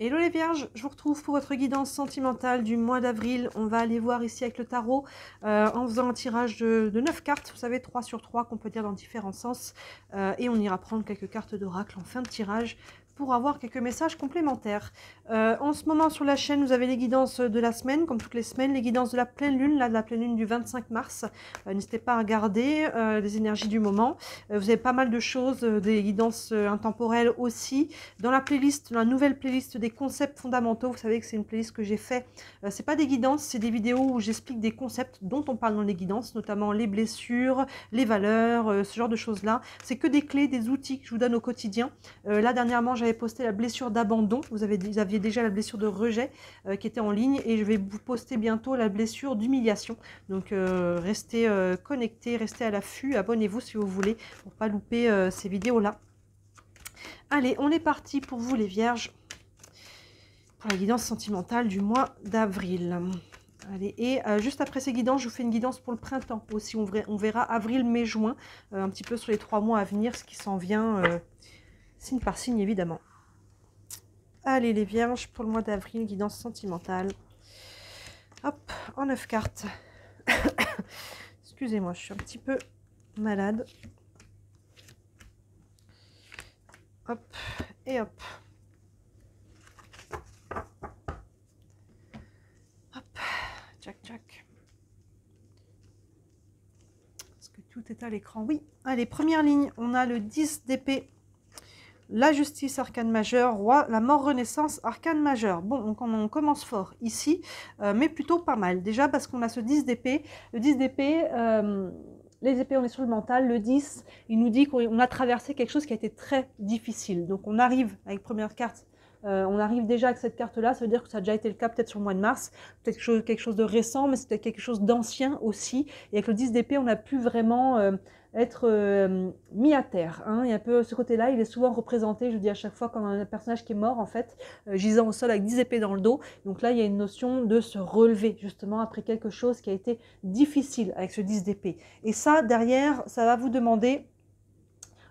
Hello les Vierges, je vous retrouve pour votre guidance sentimentale du mois d'avril. On va aller voir ici avec le tarot euh, en faisant un tirage de, 9 cartes, vous savez 3 sur 3 qu'on peut dire dans différents sens. Euh, et on ira prendre quelques cartes d'oracle en fin de tirage pour avoir quelques messages complémentaires. Euh, en ce moment sur la chaîne, vous avez les guidances de la semaine, comme toutes les semaines, les guidances de la pleine lune, là de la pleine lune du 25 mars. Euh, n'hésitez pas à regarder euh, les énergies du moment. vous avez pas mal de choses, des guidances intemporelles aussi. Dans la playlist, la nouvelle playlist des concepts fondamentaux, vous savez que c'est une playlist que j'ai fait. c'est pas des guidances, c'est des vidéos où j'explique des concepts dont on parle dans les guidances, notamment les blessures, les valeurs, ce genre de choses-là. C'est que des clés, des outils que je vous donne au quotidien. là dernièrement, j'ai j'avais posté la blessure d'abandon. Vous, avez, vous aviez déjà la blessure de rejet euh, qui était en ligne. Et je vais vous poster bientôt la blessure d'humiliation. Donc euh, restez euh, connectés, restez à l'affût. Abonnez-vous si vous voulez pour pas louper ces vidéos-là. Allez, on est parti pour vous les vierges. Pour la guidance sentimentale du mois d'avril. Allez, et juste après ces guidances, je vous fais une guidance pour le printemps aussi. On, verra avril, mai, juin, un petit peu sur les trois mois à venir, ce qui s'en vient signe par signe évidemment. Allez les vierges, pour le mois d'avril, guidance sentimentale. Hop, en neuf cartes. Excusez-moi, je suis un petit peu malade. Hop, et hop. Hop, jack, jack. Est-ce que tout est à l'écran Oui. Allez, première ligne, on a le 10 d'épée la justice arcane majeure, roi, la mort renaissance arcane majeure. Bon, donc on, commence fort ici, euh, mais plutôt pas mal. Déjà parce qu'on a ce 10 d'épée. Le 10 d'épée, euh, les épées, on est sur le mental. Le 10, il nous dit qu'on a traversé quelque chose qui a été très difficile. Donc on arrive avec première carte euh, on arrive déjà avec cette carte-là, ça veut dire que ça a déjà été le cas peut-être sur le mois de mars, peut-être quelque chose, de récent, mais c'était quelque chose d'ancien aussi. Et avec le 10 d'épée, on a pu vraiment euh, être euh, mis à terre. Hein. Et un peu ce côté-là, il est souvent représenté, je dis à chaque fois, comme un personnage qui est mort, en fait, gisant au sol avec 10 épées dans le dos. Donc là, il y a une notion de se relever, justement, après quelque chose qui a été difficile avec ce 10 d'épée. Et ça, derrière, ça va vous demander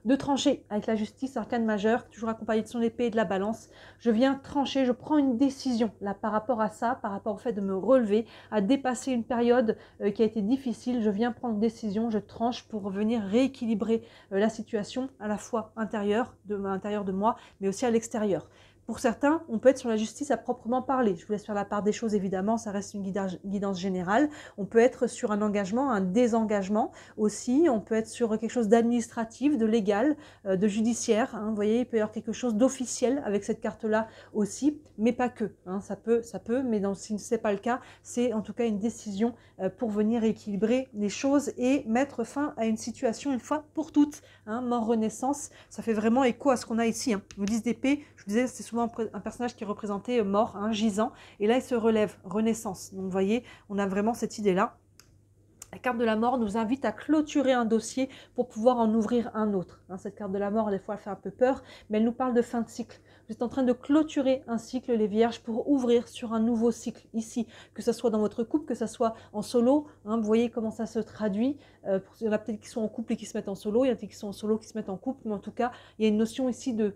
de trancher avec la justice, arcane majeur, toujours accompagné de son épée et de la balance. Je viens trancher, je prends une décision là par rapport à ça, par rapport au fait de me relever, à dépasser une période euh, qui a été difficile. Je viens prendre une décision, je tranche pour venir rééquilibrer euh, la situation à la fois intérieure de, l'intérieur de moi, mais aussi à l'extérieur. Pour certains, on peut être sur la justice à proprement parler. Je vous laisse faire la part des choses, évidemment, ça reste une guidance générale. On peut être sur un engagement, un désengagement aussi. On peut être sur quelque chose d'administratif, de légal, euh, de judiciaire. Hein. Vous voyez, il peut y avoir quelque chose d'officiel avec cette carte-là aussi, mais pas que. Hein. Ça peut, ça peut, mais dans, si ce n'est pas le cas, c'est en tout cas une décision euh, pour venir équilibrer les choses et mettre fin à une situation une fois pour toutes. Hein. Mort-renaissance, ça fait vraiment écho à ce qu'on a ici. Vous des d'épée, je vous disais, c'est un personnage qui est représenté euh, mort, un hein, gisant, et là il se relève, renaissance. Donc vous voyez, on a vraiment cette idée-là. La carte de la mort nous invite à clôturer un dossier pour pouvoir en ouvrir un autre. Hein, cette carte de la mort, des fois, elle fait un peu peur, mais elle nous parle de fin de cycle. Vous êtes en train de clôturer un cycle, les vierges, pour ouvrir sur un nouveau cycle ici, que ce soit dans votre couple, que ce soit en solo. Hein, vous voyez comment ça se traduit. Euh, il y en a peut-être qui sont en couple et qui se mettent en solo, il y en a qui sont en solo qui se mettent en couple, mais en tout cas, il y a une notion ici de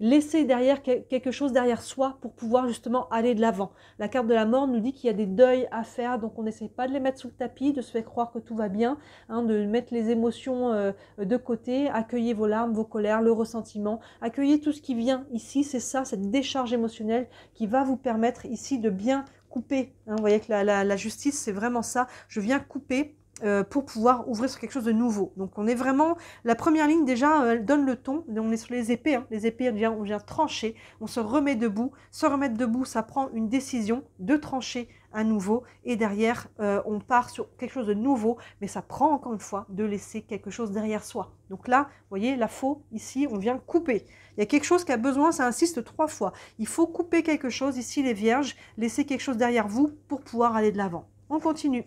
laisser derrière quelque chose derrière soi pour pouvoir justement aller de l'avant. La carte de la mort nous dit qu'il y a des deuils à faire, donc on n'essaie pas de les mettre sous le tapis, de se faire croire que tout va bien, hein, de mettre les émotions euh, de côté, accueillez vos larmes, vos colères, le ressentiment, accueillez tout ce qui vient ici, c'est ça, cette décharge émotionnelle qui va vous permettre ici de bien couper. Hein. vous voyez que la justice, c'est vraiment ça, je viens couper euh, pour pouvoir ouvrir sur quelque chose de nouveau. Donc on est vraiment, la première ligne déjà, euh, elle donne le ton, on est sur les épées, hein. les épées, on vient, trancher, on se remet debout, se remettre debout, ça prend une décision de trancher à nouveau, et derrière, euh, on part sur quelque chose de nouveau, mais ça prend encore une fois de laisser quelque chose derrière soi. Donc là, vous voyez, la faux, ici, on vient couper. Il y a quelque chose qui a besoin, ça insiste trois fois. Il faut couper quelque chose, ici les vierges, laisser quelque chose derrière vous pour pouvoir aller de l'avant. On continue.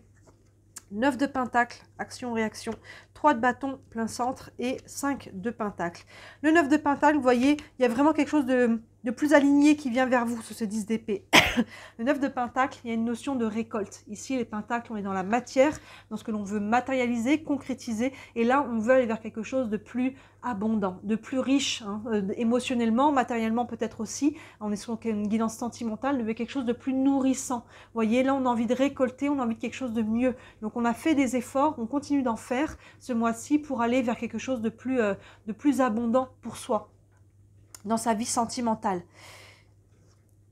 9 de pentacle, action-réaction, 3 de bâton, plein centre et 5 de pentacle. Le 9 de pentacle, vous voyez, il y a vraiment quelque chose de, de plus aligné qui vient vers vous sur ce 10 d'épée. Le 9 de Pentacle, il y a une notion de récolte. Ici, les Pentacles, on est dans la matière, dans ce que l'on veut matérialiser, concrétiser. Et là, on veut aller vers quelque chose de plus abondant, de plus riche, hein, euh, émotionnellement, matériellement peut-être aussi. On est sur une guidance sentimentale, mais quelque chose de plus nourrissant. Vous voyez, là, on a envie de récolter, on a envie de quelque chose de mieux. Donc, on a fait des efforts, on continue d'en faire ce mois-ci pour aller vers quelque chose de plus, euh, de plus abondant pour soi, dans sa vie sentimentale.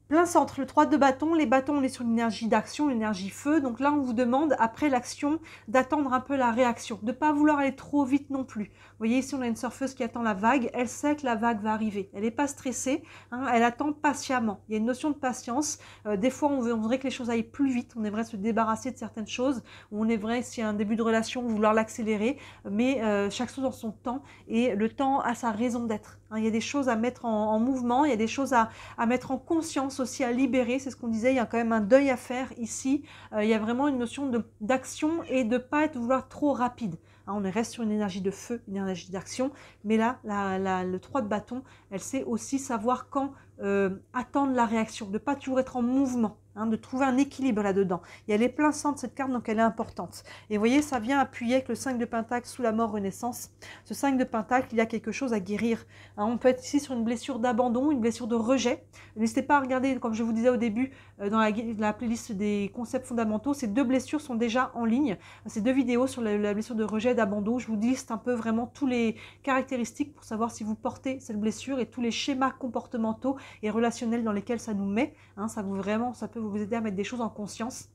Plein centre, le 3 de bâton. Les bâtons, on est sur l'énergie d'action, l'énergie feu. Donc là, on vous demande, après l'action, d'attendre un peu la réaction, de ne pas vouloir aller trop vite non plus. Vous voyez, ici, on a une surfeuse qui attend la vague. Elle sait que la vague va arriver. Elle n'est pas stressée. Hein. elle attend patiemment. Il y a une notion de patience. Euh, des fois, on, voudrait que les choses aillent plus vite. On aimerait se débarrasser de certaines choses. On est vrai, s'il y a un début de relation, vouloir l'accélérer. Mais euh, chaque chose en son temps. Et le temps a sa raison d'être. Hein, il y a des choses à mettre en, mouvement, il y a des choses à, mettre en conscience aussi, à libérer. C'est ce qu'on disait, il y a quand même un deuil à faire ici. Euh, il y a vraiment une notion d'action et de ne pas être vouloir trop rapide. on hein, on reste sur une énergie de feu, une énergie d'action. Mais là, le 3 de bâton, elle sait aussi savoir quand euh, attendre la réaction, de ne pas toujours être en mouvement. Hein, de trouver un équilibre là-dedans. Il y a les pleins centres de cette carte, donc elle est importante. Et vous voyez, ça vient appuyer avec le 5 de Pentacle sous la mort renaissance. Ce 5 de Pentacle, il y a quelque chose à guérir. Hein, on peut être ici sur une blessure d'abandon, une blessure de rejet. N'hésitez pas à regarder, comme je vous disais au début, euh, dans la, playlist des concepts fondamentaux, ces deux blessures sont déjà en ligne. Ces deux vidéos sur la, blessure de rejet d'abandon, je vous liste un peu vraiment tous les caractéristiques pour savoir si vous portez cette blessure et tous les schémas comportementaux et relationnels dans lesquels ça nous met. Hein, ça, vous, vraiment, ça vous aider à mettre des choses en conscience.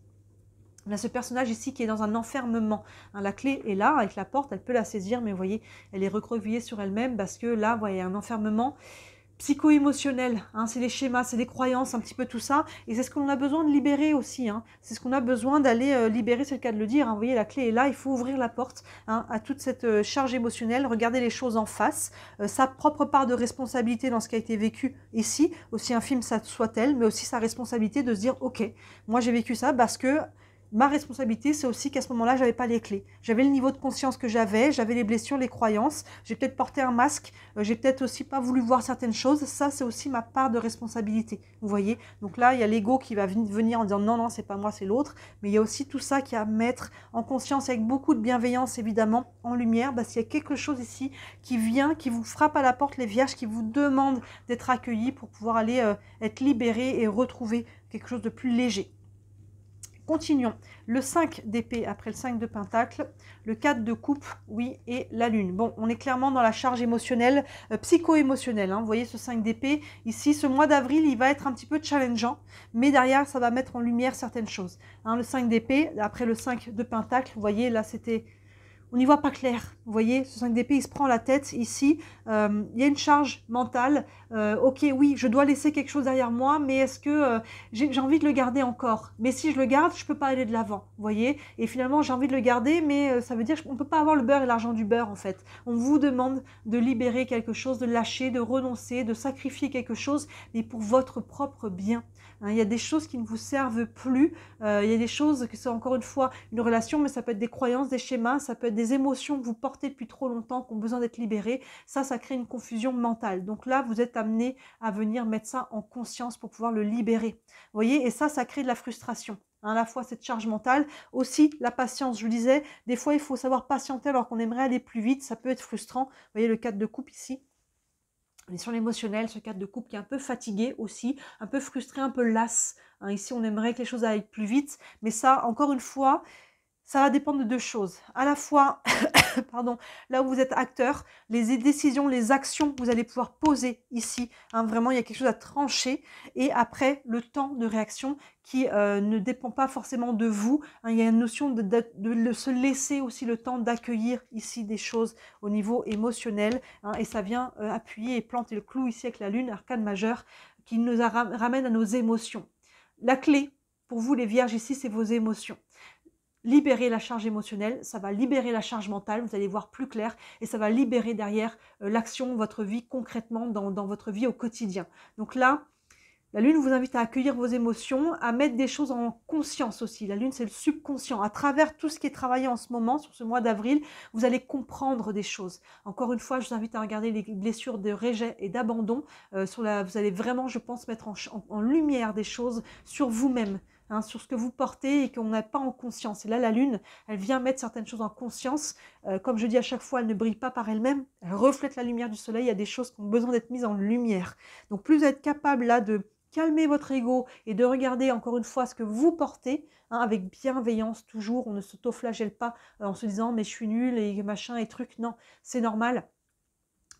On a ce personnage ici qui est dans un enfermement. Hein, la clé est là, avec la porte, elle peut la saisir, mais vous voyez, elle est recroquevillée sur elle-même parce que là, vous voyez, un enfermement psycho-émotionnel. Hein, c'est les schémas, c'est les croyances, un petit peu tout ça. Et c'est ce qu'on a besoin de libérer aussi. Hein. C'est ce qu'on a besoin d'aller euh, libérer, c'est le cas de le dire. Hein. Vous voyez, la clé est là, il faut ouvrir la porte hein, à toute cette euh, charge émotionnelle, regarder les choses en face, euh, sa propre part de responsabilité dans ce qui a été vécu ici, aussi un film ça soit-elle, mais aussi sa responsabilité de se dire, ok, moi j'ai vécu ça parce que ma responsabilité, c'est aussi qu'à ce moment-là, j'avais pas les clés. J'avais le niveau de conscience que j'avais, j'avais les blessures, les croyances, j'ai peut-être porté un masque, euh, j'ai peut-être aussi pas voulu voir certaines choses. Ça, c'est aussi ma part de responsabilité. Vous voyez Donc là, il y a l'ego qui va venir en disant non, non, c'est pas moi, c'est l'autre. Mais il y a aussi tout ça qui a à mettre en conscience avec beaucoup de bienveillance, évidemment, en lumière. Parce qu'il y a quelque chose ici qui vient, qui vous frappe à la porte, les vierges, qui vous demande d'être accueillis pour pouvoir aller euh, être libéré et retrouver quelque chose de plus léger. Continuons. Le 5 d'épée après le 5 de pentacle, le 4 de coupe, oui, et la lune. Bon, on est clairement dans la charge émotionnelle, euh, psycho-émotionnelle. Hein. Vous voyez ce 5 d'épée ici, ce mois d'avril, il va être un petit peu challengeant, mais derrière, ça va mettre en lumière certaines choses. Hein. le 5 d'épée, après le 5 de pentacle, vous voyez, là, c'était on n'y voit pas clair. Vous voyez, ce 5DP, il se prend la tête ici. Euh, il y a une charge mentale. Euh, ok, oui, je dois laisser quelque chose derrière moi, mais est-ce que euh, j'ai envie de le garder encore Mais si je le garde, je ne peux pas aller de l'avant. Vous voyez Et finalement, j'ai envie de le garder, mais ça veut dire qu'on ne peut pas avoir le beurre et l'argent du beurre, en fait. On vous demande de libérer quelque chose, de lâcher, de renoncer, de sacrifier quelque chose, mais pour votre propre bien. Hein. il y a des choses qui ne vous servent plus. il y a des choses que c'est encore une fois une relation, mais ça peut être des croyances, des schémas, ça peut être des des émotions que vous portez depuis trop longtemps, qui ont besoin d'être libérées, ça, ça crée une confusion mentale. Donc là, vous êtes amené à venir mettre ça en conscience pour pouvoir le libérer. Vous voyez, et ça, ça crée de la frustration. Hein, à la fois cette charge mentale, aussi la patience. Je vous disais, des fois, il faut savoir patienter alors qu'on aimerait aller plus vite. Ça peut être frustrant. Vous voyez le cadre de coupe ici. On est sur l'émotionnel, ce cadre de coupe qui est un peu fatigué aussi, un peu frustré, un peu las. Hein. ici, on aimerait que les choses aillent plus vite. Mais ça, encore une fois, ça va dépendre de deux choses. À la fois, pardon, là où vous êtes acteur, les décisions, les actions que vous allez pouvoir poser ici. Hein, vraiment, il y a quelque chose à trancher. Et après, le temps de réaction qui euh, ne dépend pas forcément de vous. Hein. il y a une notion de, se laisser aussi le temps d'accueillir ici des choses au niveau émotionnel. Hein. et ça vient euh, appuyer et planter le clou ici avec la lune, arcane majeure, qui nous ramène à nos émotions. La clé pour vous les vierges ici, c'est vos émotions libérer la charge émotionnelle, ça va libérer la charge mentale, vous allez voir plus clair et ça va libérer derrière euh, l'action, votre vie concrètement dans, votre vie au quotidien. Donc là, la lune vous invite à accueillir vos émotions, à mettre des choses en conscience aussi. La lune, c'est le subconscient. À travers tout ce qui est travaillé en ce moment, sur ce mois d'avril, vous allez comprendre des choses. Encore une fois, je vous invite à regarder les blessures de rejet et d'abandon. Euh, vous allez vraiment, je pense, mettre en lumière des choses sur vous-même, Hein, sur ce que vous portez et qu'on n'a pas en conscience. Et là, la lune, elle vient mettre certaines choses en conscience. Euh, comme je dis à chaque fois, elle ne brille pas par elle-même, elle reflète la lumière du soleil. Il y a des choses qui ont besoin d'être mises en lumière. Donc plus vous êtes capable là de calmer votre ego et de regarder encore une fois ce que vous portez hein, avec bienveillance toujours. On ne s'autoflagelle pas euh, en se disant mais je suis nul et machin et truc. Non, c'est normal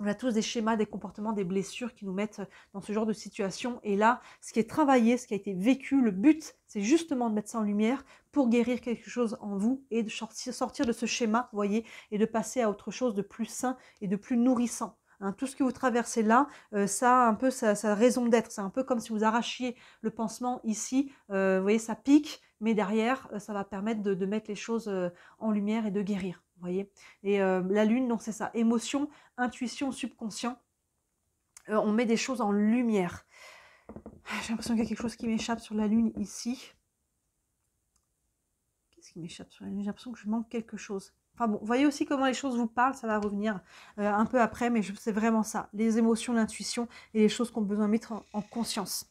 on a tous des schémas, des comportements, des blessures qui nous mettent euh, dans ce genre de situation. Et là, ce qui est travaillé, ce qui a été vécu, le but, c'est justement de mettre ça en lumière pour guérir quelque chose en vous et de sortir de ce schéma, vous voyez, et de passer à autre chose de plus sain et de plus nourrissant. Hein, tout ce que vous traversez là, euh, ça a un peu sa, raison d'être. C'est un peu comme si vous arrachiez le pansement ici. Euh, vous voyez, ça pique, mais derrière, ça va permettre de mettre les choses en lumière et de guérir voyez Et euh, la lune, donc c'est ça, émotion, intuition, subconscient. Euh, on met des choses en lumière. J'ai l'impression qu'il y a quelque chose qui m'échappe sur la lune ici. Qu'est-ce qui m'échappe sur la lune J'ai l'impression que je manque quelque chose. Enfin bon, voyez aussi comment les choses vous parlent, ça va revenir euh, un peu après, mais c'est vraiment ça. Les émotions, l'intuition et les choses qu'on a besoin de mettre en conscience.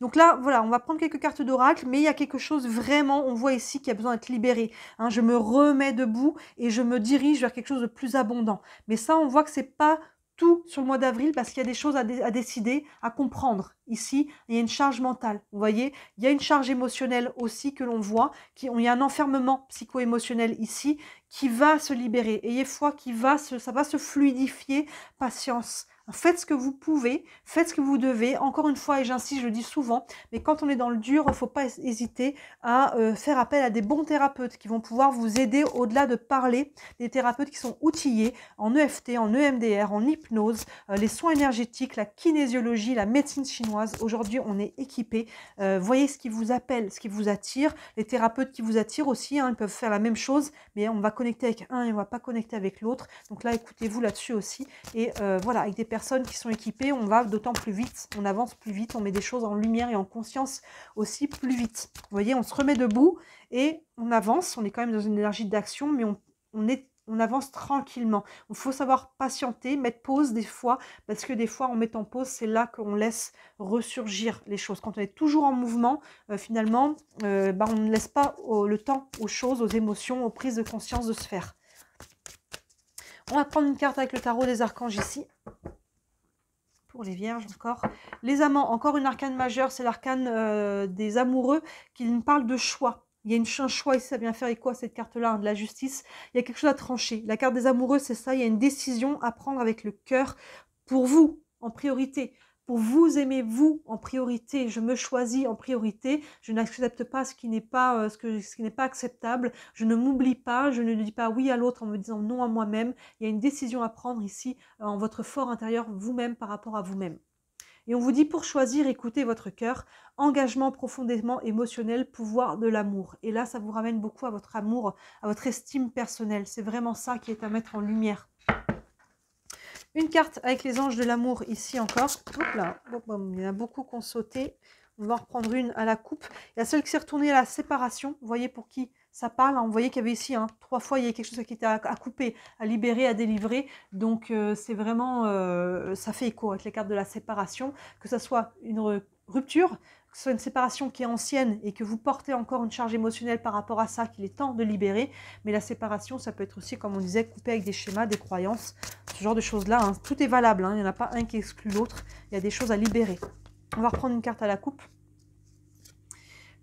Donc là, voilà, on va prendre quelques cartes d'oracle, mais il y a quelque chose vraiment, on voit ici qui a besoin d'être libéré. Hein. je me remets debout et je me dirige vers quelque chose de plus abondant. Mais ça, on voit que n'est pas tout sur le mois d'avril parce qu'il y a des choses à, décider, à comprendre. Ici, il y a une charge mentale, vous voyez. Il y a une charge émotionnelle aussi que l'on voit. Qui, il y a un enfermement psycho-émotionnel ici qui va se libérer. Ayez foi, qui va se, ça va se fluidifier. Patience, Faites ce que vous pouvez, faites ce que vous devez. Encore une fois, et j'insiste, je le dis souvent, mais quand on est dans le dur, il ne faut pas hésiter à euh, faire appel à des bons thérapeutes qui vont pouvoir vous aider au-delà de parler, des thérapeutes qui sont outillés en EFT, en EMDR, en hypnose, euh, les soins énergétiques, la kinésiologie, la médecine chinoise. Aujourd'hui, on est équipé. Euh, voyez ce qui vous appelle, ce qui vous attire. Les thérapeutes qui vous attirent aussi, hein, ils peuvent faire la même chose, mais on va connecter avec un et on ne va pas connecter avec l'autre. Donc là, écoutez-vous là-dessus aussi. Et voilà, avec des personnes qui sont équipées, on va d'autant plus vite, on avance plus vite, on met des choses en lumière et en conscience aussi plus vite. Vous voyez, on se remet debout et on avance, on est quand même dans une énergie d'action, mais on, est on avance tranquillement. Il faut savoir patienter, mettre pause des fois, parce que des fois, on met en pause, c'est là qu'on laisse ressurgir les choses. Quand on est toujours en mouvement, euh, finalement, euh, bah, on ne laisse pas le temps aux choses, aux émotions, aux prises de conscience de se faire. On va prendre une carte avec le tarot des archanges ici pour les vierges encore. Les amants, encore une arcane majeure, c'est l'arcane euh, des amoureux qui nous parle de choix. Il y a une, un choix ici, ça vient faire quoi cette carte-là, hein, de la justice. Il y a quelque chose à trancher. La carte des amoureux, c'est ça, il y a une décision à prendre avec le cœur pour vous, en priorité pour vous aimer vous en priorité. Je me choisis en priorité. Je n'accepte pas ce qui n'est pas euh, ce, qui n'est pas acceptable. Je ne m'oublie pas. Je ne dis pas oui à l'autre en me disant non à moi-même. Il y a une décision à prendre ici euh, en votre fort intérieur vous-même par rapport à vous-même. Et on vous dit pour choisir, écoutez votre cœur, engagement profondément émotionnel, pouvoir de l'amour. Et là, ça vous ramène beaucoup à votre amour, à votre estime personnelle. C'est vraiment ça qui est à mettre en lumière. Une carte avec les anges de l'amour ici encore. il y en a beaucoup qui ont sauté. On va en reprendre une à la coupe. Il y a celle qui s'est retournée à la séparation. Vous voyez pour qui ça parle. On hein. voyait qu'il y avait ici hein, trois fois, il y avait quelque chose qui était à, couper, à libérer, à délivrer. Donc euh, c'est vraiment, euh, ça fait écho avec les cartes de la séparation, que ce soit une rupture, que ce soit une séparation qui est ancienne et que vous portez encore une charge émotionnelle par rapport à ça, qu'il est temps de libérer. Mais la séparation, ça peut être aussi, comme on disait, coupé avec des schémas, des croyances, ce genre de choses-là. Hein. Tout est valable, hein. il n'y en a pas un qui exclut l'autre. Il y a des choses à libérer. On va reprendre une carte à la coupe.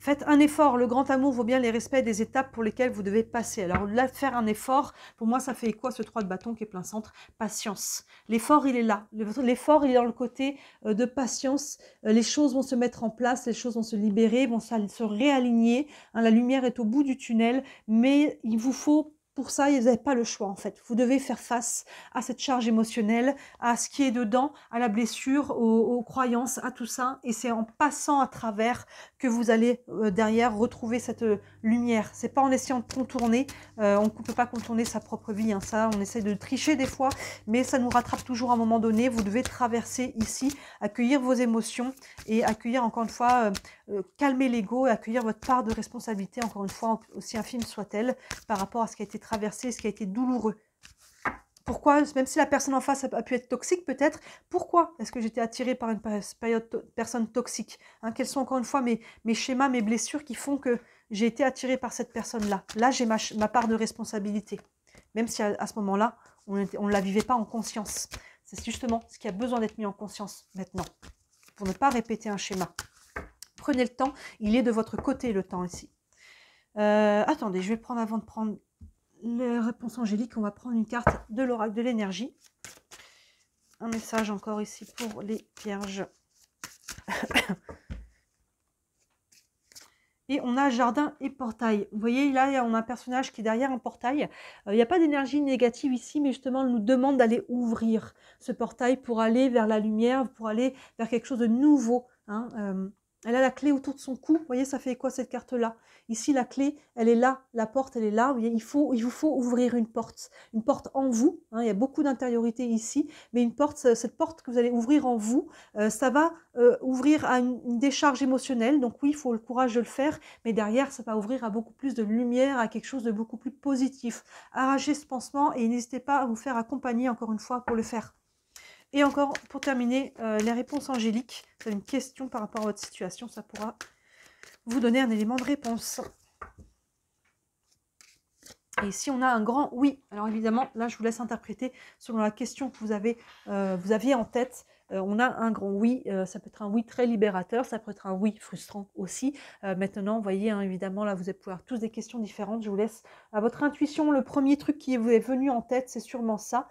Faites un effort. Le grand amour vaut bien les respects des étapes pour lesquelles vous devez passer. Alors là, faire un effort, pour moi, ça fait quoi ce trois de bâton qui est plein centre Patience. L'effort, il est là. L'effort, il est dans le côté euh, de patience. Euh, les choses vont se mettre en place, les choses vont se libérer, vont se réaligner. Hein, la lumière est au bout du tunnel, mais il vous faut pour ça, vous n'avez pas le choix en fait. Vous devez faire face à cette charge émotionnelle, à ce qui est dedans, à la blessure, aux, croyances, à tout ça. Et c'est en passant à travers que vous allez euh, derrière retrouver cette lumière. Euh, lumière. C'est pas en essayant de contourner. Euh, on ne peut pas contourner sa propre vie. Hein. ça, on essaie de tricher des fois, mais ça nous rattrape toujours à un moment donné. Vous devez traverser ici, accueillir vos émotions et accueillir encore une fois, calmer l'ego et accueillir votre part de responsabilité, encore une fois, aussi infime soit-elle, par rapport à ce qui a été traversé, ce qui a été douloureux. Pourquoi, même si la personne en face a pu être toxique peut-être, pourquoi est-ce que j'étais attirée par une période personne toxique hein? Quels sont encore une fois mes, mes, schémas, mes blessures qui font que j'ai été attirée par cette personne-là Là, j'ai ma, part de responsabilité, même si à, ce moment-là, on ne la vivait pas en conscience. C'est justement ce qui a besoin d'être mis en conscience maintenant, pour ne pas répéter un schéma. Prenez le temps, il est de votre côté le temps ici. Euh, attendez, je vais prendre avant de prendre les réponses angéliques, on va prendre une carte de l'oracle de l'énergie. Un message encore ici pour les vierges. et on a jardin et portail. Vous voyez, là, on a un personnage qui est derrière un portail. Euh, il n'y a pas d'énergie négative ici, mais justement, elle nous demande d'aller ouvrir ce portail pour aller vers la lumière, pour aller vers quelque chose de nouveau. Hein, euh, elle a la clé autour de son cou. Vous voyez, ça fait quoi cette carte-là Ici, la clé, elle est là. La porte, elle est là. il, faut, il vous faut ouvrir une porte. Une porte en vous. Hein. il y a beaucoup d'intériorité ici. Mais une porte, cette porte que vous allez ouvrir en vous, euh, ça va euh, ouvrir à une, décharge émotionnelle. Donc oui, il faut le courage de le faire. Mais derrière, ça va ouvrir à beaucoup plus de lumière, à quelque chose de beaucoup plus positif. Arrachez ce pansement et n'hésitez pas à vous faire accompagner, encore une fois, pour le faire. Et encore, pour terminer, euh, les réponses angéliques. Vous une question par rapport à votre situation, ça pourra vous donner un élément de réponse. Et ici, on a un grand oui. Alors évidemment, là, je vous laisse interpréter selon la question que vous, avez, euh, vous aviez en tête. Euh, on a un grand oui. Euh, ça peut être un oui très libérateur, ça peut être un oui frustrant aussi. Euh, maintenant, vous voyez, hein, évidemment, là, vous allez pouvoir tous des questions différentes. Je vous laisse à votre intuition. Le premier truc qui vous est venu en tête, c'est sûrement ça.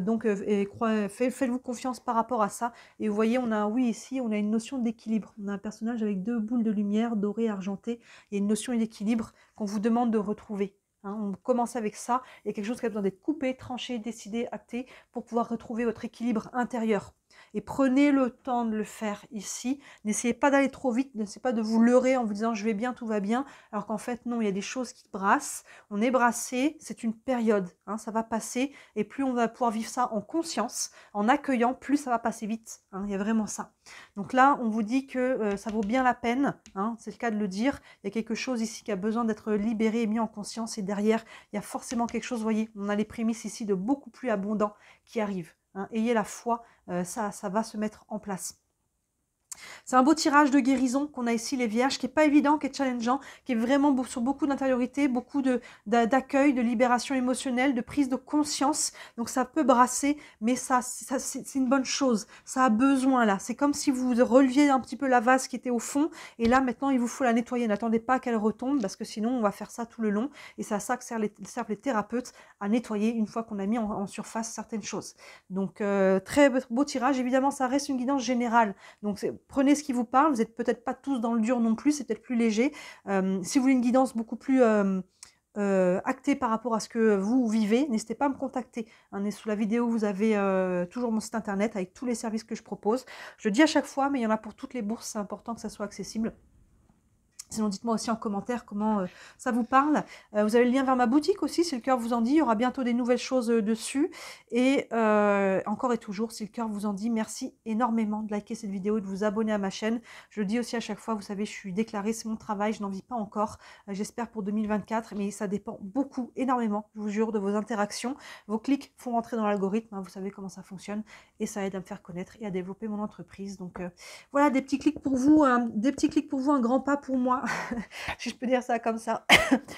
donc, faites-vous confiance par rapport à ça. Et vous voyez, on a un oui ici, on a une notion d'équilibre. On a un personnage avec deux boules de lumière dorées, argentées. Il y a une notion d'équilibre qu'on vous demande de retrouver. Hein. on commence avec ça. Il y a quelque chose qui a besoin d'être coupé, tranché, décidé, acté pour pouvoir retrouver votre équilibre intérieur et prenez le temps de le faire ici. N'essayez pas d'aller trop vite, n'essayez pas de vous leurrer en vous disant je vais bien, tout va bien, alors qu'en fait non, il y a des choses qui brassent. On est brassé, c'est une période, hein, ça va passer et plus on va pouvoir vivre ça en conscience, en accueillant, plus ça va passer vite. Hein. il y a vraiment ça. Donc là, on vous dit que euh, ça vaut bien la peine, hein, c'est le cas de le dire. Il y a quelque chose ici qui a besoin d'être libéré et mis en conscience et derrière, il y a forcément quelque chose, vous voyez, on a les prémices ici de beaucoup plus abondant qui arrivent. Hein, ayez la foi, euh, ça, ça va se mettre en place. C'est un beau tirage de guérison qu'on a ici, les vierges, qui n'est pas évident, qui est challengeant, qui est vraiment sur beaucoup d'intériorité, beaucoup d'accueil, de, libération émotionnelle, de prise de conscience. Donc ça peut brasser, mais ça, c'est une bonne chose. Ça a besoin là. C'est comme si vous releviez un petit peu la vase qui était au fond, et là maintenant il vous faut la nettoyer. N'attendez pas qu'elle retombe, parce que sinon on va faire ça tout le long. Et c'est à ça que servent les, les, thérapeutes, à nettoyer une fois qu'on a mis en, surface certaines choses. Donc euh, très beau tirage. Évidemment, ça reste une guidance générale. Donc c'est prenez ce qui vous parle. Vous n'êtes peut-être pas tous dans le dur non plus, c'est peut-être plus léger. Euh, si vous voulez une guidance beaucoup plus euh, euh, actée par rapport à ce que vous vivez, n'hésitez pas à me contacter. est sous la vidéo, vous avez toujours mon site internet avec tous les services que je propose. Je le dis à chaque fois, mais il y en a pour toutes les bourses. C'est important que ça soit accessible. Sinon, dites-moi aussi en commentaire comment euh, ça vous parle. Euh, vous avez le lien vers ma boutique aussi, si le cœur vous en dit. Il y aura bientôt des nouvelles choses euh, dessus. Et encore et toujours, si le cœur vous en dit, merci énormément de liker cette vidéo et de vous abonner à ma chaîne. Je le dis aussi à chaque fois, vous savez, je suis déclarée, c'est mon travail, je n'en vis pas encore. J'espère pour 2024, mais ça dépend beaucoup, énormément, je vous jure, de vos interactions. Vos clics font rentrer dans l'algorithme, hein, vous savez comment ça fonctionne. Et ça aide à me faire connaître et à développer mon entreprise. Donc voilà, des petits clics pour vous, des petits clics pour vous, un grand pas pour moi si je peux dire ça comme ça.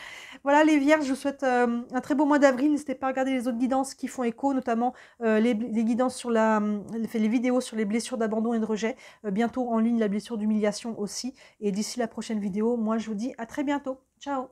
voilà les Vierges, je vous souhaite euh, un très beau mois d'avril. N'hésitez pas à regarder les autres guidances qui font écho, notamment euh, les, guidances sur la, les vidéos sur les blessures d'abandon et de rejet. Euh, bientôt en ligne la blessure d'humiliation aussi. Et d'ici la prochaine vidéo, moi je vous dis à très bientôt. Ciao